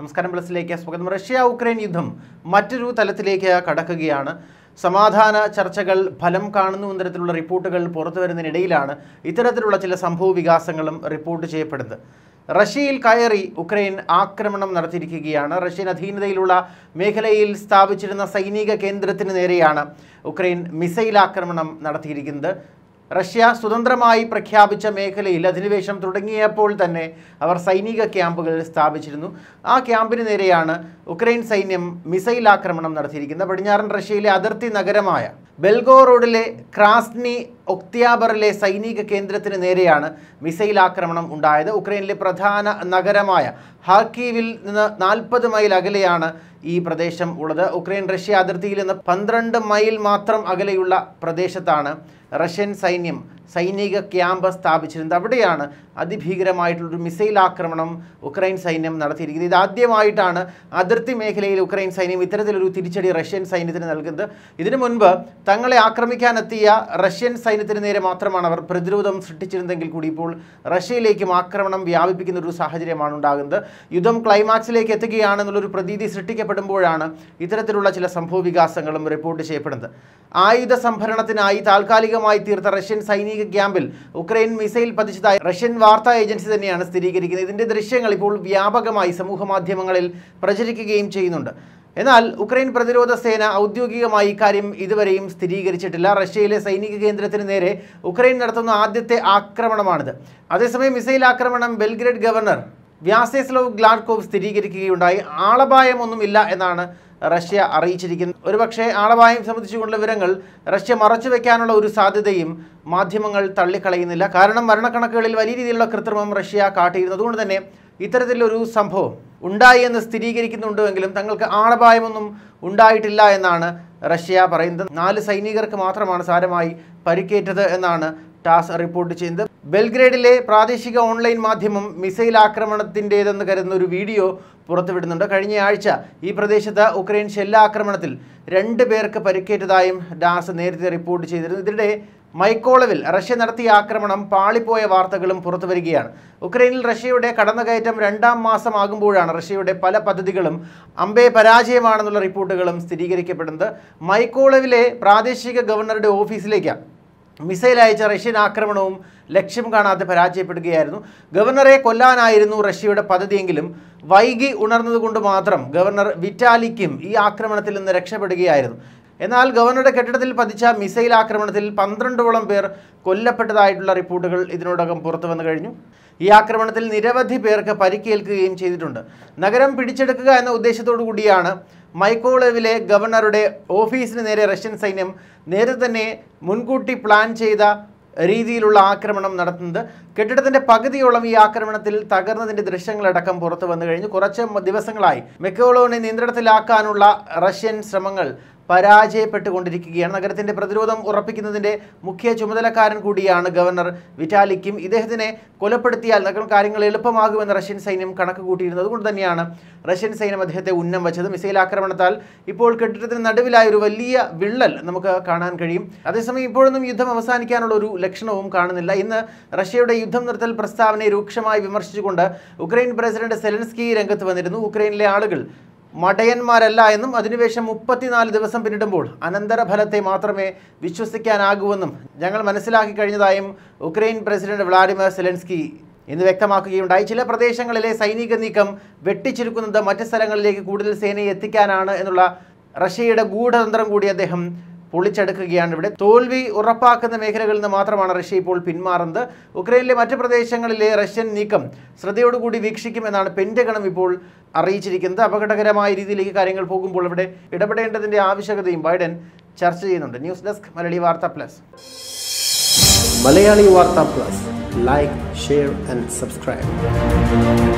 നമസ്കാരം പ്ലസിലേക്ക് സ്വാഗതം Russia Ukraine യുദ്ധം മറ്റൊരു തലത്തിലേക്ക് കടക്കുകയാണ് സമാധാന ചർച്ചകൾ ഫലം കാണുന്നു തരത്തിലുള്ള റിപ്പോർട്ടുകൾ പുറത്തു വരുന്നതിനിടയിലാണ് ഇത്തരത്തിലുള്ള ചില സംഭവ വികാസങ്ങളും റിപ്പോർട്ട് ചെയ്യപ്പെടുന്നത് റഷ്യയിൽ കയറി ഉക്രൈൻ ആക്രമണം നടത്തിയിരിക്കുകയാണ് റഷ്യൻ അധീനതയിലുള്ള മേഖലയിൽ സ്ഥാപിച്ചിരുന്ന സൈനിക കേന്ദ്രത്തിന് നേരെയാണ് ഉക്രൈൻ മിസൈൽ ആക്രമണം നടത്തിയിരിക്കുന്നത് റഷ്യ സ്വതന്ത്രമായി പ്രഖ്യാപിച്ച മേഖലയിൽ അധിനിവേശം തുടങ്ങിയപ്പോൾ തന്നെ അവർ സൈനിക ക്യാമ്പുകൾ സ്ഥാപിച്ചിരുന്നു ആ ക്യാമ്പിന് നേരെയാണ് ഉക്രൈൻ സൈന്യം മിസൈൽ ആക്രമണം നടത്തിയിരിക്കുന്നത് പടിഞ്ഞാറൻ റഷ്യയിലെ അതിർത്തി നഗരമായ ബെൽഗോ റോഡിലെ ക്രാസ്നി ഒക്തിയാബറിലെ സൈനിക കേന്ദ്രത്തിന് നേരെയാണ് മിസൈൽ ആക്രമണം ഉണ്ടായത് ഉക്രൈനിലെ പ്രധാന നഗരമായ ഹാർക്കീവിൽ നിന്ന് നാൽപ്പത് മൈൽ അകലെയാണ് ഈ പ്രദേശം ഉള്ളത് ഉക്രൈൻ റഷ്യ അതിർത്തിയിൽ നിന്ന് പന്ത്രണ്ട് മൈൽ മാത്രം അകലെയുള്ള പ്രദേശത്താണ് റഷ്യൻ സൈന്യം സൈനിക ക്യാമ്പ് സ്ഥാപിച്ചിരുന്നത് അവിടെയാണ് അതിഭീകരമായിട്ടുള്ളൊരു മിസൈൽ ആക്രമണം ഉക്രൈൻ സൈന്യം നടത്തിയിരിക്കുന്നത് ഇതാദ്യമായിട്ടാണ് അതിർത്തി മേഖലയിൽ ഉക്രൈൻ സൈന്യം ഇത്തരത്തിലൊരു തിരിച്ചടി റഷ്യൻ സൈന്യത്തിന് നൽകുന്നത് ഇതിനു മുൻപ് തങ്ങളെ ആക്രമിക്കാനെത്തിയ റഷ്യൻ സൈന്യത്തിന് നേരെ മാത്രമാണ് അവർ പ്രതിരോധം സൃഷ്ടിച്ചിരുന്നെങ്കിൽ കൂടി ഇപ്പോൾ റഷ്യയിലേക്കും ആക്രമണം വ്യാപിപ്പിക്കുന്ന ഒരു സാഹചര്യമാണ് ഉണ്ടാകുന്നത് യുദ്ധം ക്ലൈമാക്സിലേക്ക് എത്തുകയാണെന്നുള്ളൊരു പ്രതീതി സൃഷ്ടിക്കപ്പെടുമ്പോഴാണ് ഇത്തരത്തിലുള്ള ചില സംഭവ റിപ്പോർട്ട് ചെയ്യപ്പെടുന്നത് ആയുധ സംഭരണത്തിനായി താൽക്കാലികമായി തീർത്ത റഷ്യൻ സൈനിക സൈനിക ക്യാമ്പിൽ ഉക്രൈൻ മിസൈൽ പതിച്ചതായി റഷ്യൻ വാർത്താ ഏജൻസി തന്നെയാണ് സ്ഥിരീകരിക്കുന്നത് ഇതിൻ്റെ ദൃശ്യങ്ങൾ ഇപ്പോൾ വ്യാപകമായി സമൂഹ മാധ്യമങ്ങളിൽ പ്രചരിക്കുകയും ചെയ്യുന്നുണ്ട് എന്നാൽ ഉക്രൈൻ പ്രതിരോധ സേന ഔദ്യോഗികമായി ഇക്കാര്യം ഇതുവരെയും സ്ഥിരീകരിച്ചിട്ടില്ല റഷ്യയിലെ സൈനിക കേന്ദ്രത്തിന് നേരെ ഉക്രൈൻ നടത്തുന്ന ആദ്യത്തെ ആക്രമണമാണിത് അതേസമയം മിസൈൽ ആക്രമണം ബെൽഗ്രേഡ് ഗവർണർ വ്യാസേസ്ലോവ് ഗ്ലാഡ്കോവ് സ്ഥിരീകരിക്കുകയുണ്ടായി ആളപായമൊന്നുമില്ല എന്നാണ് റഷ്യ അറിയിച്ചിരിക്കുന്നു ഒരുപക്ഷെ ആളപായം സംബന്ധിച്ചുകൊണ്ടുള്ള വിവരങ്ങൾ റഷ്യ മറച്ചുവെക്കാനുള്ള ഒരു സാധ്യതയും മാധ്യമങ്ങൾ തള്ളിക്കളയുന്നില്ല കാരണം മരണക്കണക്കുകളിൽ വലിയ രീതിയിലുള്ള കൃത്രിമം റഷ്യ അതുകൊണ്ട് തന്നെ ഇത്തരത്തിലൊരു സംഭവം ഉണ്ടായി എന്ന് സ്ഥിരീകരിക്കുന്നുണ്ടെങ്കിലും തങ്ങൾക്ക് ആളപായമൊന്നും ഉണ്ടായിട്ടില്ല എന്നാണ് റഷ്യ പറയുന്നത് നാല് സൈനികർക്ക് മാത്രമാണ് സാരമായി പരിക്കേറ്റത് എന്നാണ് ടാസ് റിപ്പോർട്ട് ചെയ്യുന്നത് ബെൽഗ്രേഡിലെ പ്രാദേശിക ഓൺലൈൻ മാധ്യമം മിസൈൽ ആക്രമണത്തിൻ്റേതെന്ന് കരുതുന്ന ഒരു വീഡിയോ പുറത്തുവിടുന്നുണ്ട് കഴിഞ്ഞ ആഴ്ച ഈ പ്രദേശത്ത് ഉക്രൈൻ ഷെല്ലാക്രമണത്തിൽ രണ്ട് പേർക്ക് പരിക്കേറ്റതായും ഡാസ് നേരത്തെ റിപ്പോർട്ട് ചെയ്തിരുന്നു ഇതിനിടെ മൈക്കോളവിൽ റഷ്യ നടത്തിയ ആക്രമണം പാളിപ്പോയ വാർത്തകളും പുറത്തുവരികയാണ് ഉക്രൈനിൽ റഷ്യയുടെ കടന്നുകയറ്റം രണ്ടാം മാസമാകുമ്പോഴാണ് റഷ്യയുടെ പല പദ്ധതികളും അമ്പേ പരാജയമാണെന്നുള്ള റിപ്പോർട്ടുകളും സ്ഥിരീകരിക്കപ്പെടുന്നത് മൈക്കോളവിലെ പ്രാദേശിക ഗവർണറുടെ ഓഫീസിലേക്കാണ് മിസൈൽ അയച്ച റഷ്യൻ ആക്രമണവും ലക്ഷ്യം കാണാതെ പരാജയപ്പെടുകയായിരുന്നു ഗവർണറെ കൊല്ലാനായിരുന്നു റഷ്യയുടെ പദ്ധതിയെങ്കിലും വൈകി ഉണർന്നതുകൊണ്ട് മാത്രം ഗവർണർ വിറ്റാലിക്കും ഈ ആക്രമണത്തിൽ നിന്ന് രക്ഷപ്പെടുകയായിരുന്നു എന്നാൽ ഗവർണറുടെ കെട്ടിടത്തിൽ പതിച്ച മിസൈൽ ആക്രമണത്തിൽ പന്ത്രണ്ടോളം പേർ കൊല്ലപ്പെട്ടതായിട്ടുള്ള റിപ്പോർട്ടുകൾ ഇതിനോടകം പുറത്തു വന്നു കഴിഞ്ഞു ഈ ആക്രമണത്തിൽ നിരവധി പേർക്ക് പരിക്കേൽക്കുകയും ചെയ്തിട്ടുണ്ട് നഗരം പിടിച്ചെടുക്കുക എന്ന ഉദ്ദേശത്തോടു കൂടിയാണ് മൈക്കോളവിലെ ഗവർണറുടെ ഓഫീസിന് നേരെ റഷ്യൻ സൈന്യം നേരത്തെ തന്നെ മുൻകൂട്ടി പ്ലാൻ ചെയ്ത രീതിയിലുള്ള ആക്രമണം നടത്തുന്നത് കെട്ടിടത്തിൻ്റെ പകുതിയോളം ഈ ആക്രമണത്തിൽ തകർന്നതിൻ്റെ ദൃശ്യങ്ങളടക്കം പുറത്തു വന്നു കഴിഞ്ഞു കുറച്ച് ദിവസങ്ങളായി മെക്കോളോനെ നിയന്ത്രണത്തിലാക്കാനുള്ള റഷ്യൻ ശ്രമങ്ങൾ പരാജയപ്പെട്ടുകൊണ്ടിരിക്കുകയാണ് നഗരത്തിൻ്റെ പ്രതിരോധം ഉറപ്പിക്കുന്നതിൻ്റെ മുഖ്യ ചുമതലക്കാരൻ കൂടിയാണ് ഗവർണർ വിറ്റാലിക്കും ഇദ്ദേഹത്തിനെ കൊലപ്പെടുത്തിയാൽ നഗരം കാര്യങ്ങൾ എളുപ്പമാകുമെന്ന് റഷ്യൻ സൈന്യം കണക്ക് കൂട്ടിയിരുന്നത് അതുകൊണ്ട് തന്നെയാണ് റഷ്യൻ സൈന്യം അദ്ദേഹത്തെ ഉന്നം വച്ചത് മിസൈൽ ആക്രമണത്താൽ ഇപ്പോൾ കെട്ടിടത്തിന് നടുവിലായ ഒരു വലിയ വിള്ളൽ നമുക്ക് കാണാൻ കഴിയും അതേസമയം ഇപ്പോഴൊന്നും യുദ്ധം അവസാനിക്കാനുള്ള ഒരു ലക്ഷണവും കാണുന്നില്ല ഇന്ന് റഷ്യയുടെ യുദ്ധം നിർത്തൽ പ്രസ്താവനയെ രൂക്ഷമായി വിമർശിച്ചുകൊണ്ട് ഉക്രൈൻ പ്രസിഡന്റ് സെലൻസ്കി രംഗത്ത് വന്നിരുന്നു ഉക്രൈനിലെ ആളുകൾ മടയന്മാരല്ല എന്നും അതിനുശേഷം മുപ്പത്തിനാല് ദിവസം പിന്നിടുമ്പോൾ അനന്തരഫലത്തെ മാത്രമേ വിശ്വസിക്കാനാകൂവെന്നും ഞങ്ങൾ മനസ്സിലാക്കി കഴിഞ്ഞതായും ഉക്രൈൻ പ്രസിഡന്റ് വ്ളാഡിമിർ സെലൻസ്കി ഇന്ന് വ്യക്തമാക്കുകയുണ്ടായി ചില പ്രദേശങ്ങളിലെ സൈനിക നീക്കം വെട്ടിച്ചുരുക്കുന്നത് മറ്റു സ്ഥലങ്ങളിലേക്ക് കൂടുതൽ സേനയെ എത്തിക്കാനാണ് എന്നുള്ള റഷ്യയുടെ ഗൂഢതന്ത്രം കൂടി അദ്ദേഹം പൊളിച്ചെടുക്കുകയാണ് ഇവിടെ തോൽവി ഉറപ്പാക്കുന്ന മേഖലകളിൽ നിന്ന് മാത്രമാണ് റഷ്യ ഇപ്പോൾ പിന്മാറുന്നത് ഉക്രൈനിലെ മറ്റു പ്രദേശങ്ങളിലെ റഷ്യൻ നീക്കം ശ്രദ്ധയോടുകൂടി വീക്ഷിക്കുമെന്നാണ് പെൻറ്റഗണം ഇപ്പോൾ അറിയിച്ചിരിക്കുന്നത് അപകടകരമായ രീതിയിലേക്ക് കാര്യങ്ങൾ പോകുമ്പോൾ ഇവിടെ ഇടപെടേണ്ടതിൻ്റെ ആവശ്യകതയും ബൈഡൻ ചർച്ച ചെയ്യുന്നുണ്ട് ന്യൂസ് ഡെസ്ക് മലയാളി വാർത്ത പ്ലസ് മലയാളി വാർത്ത plus like share and subscribe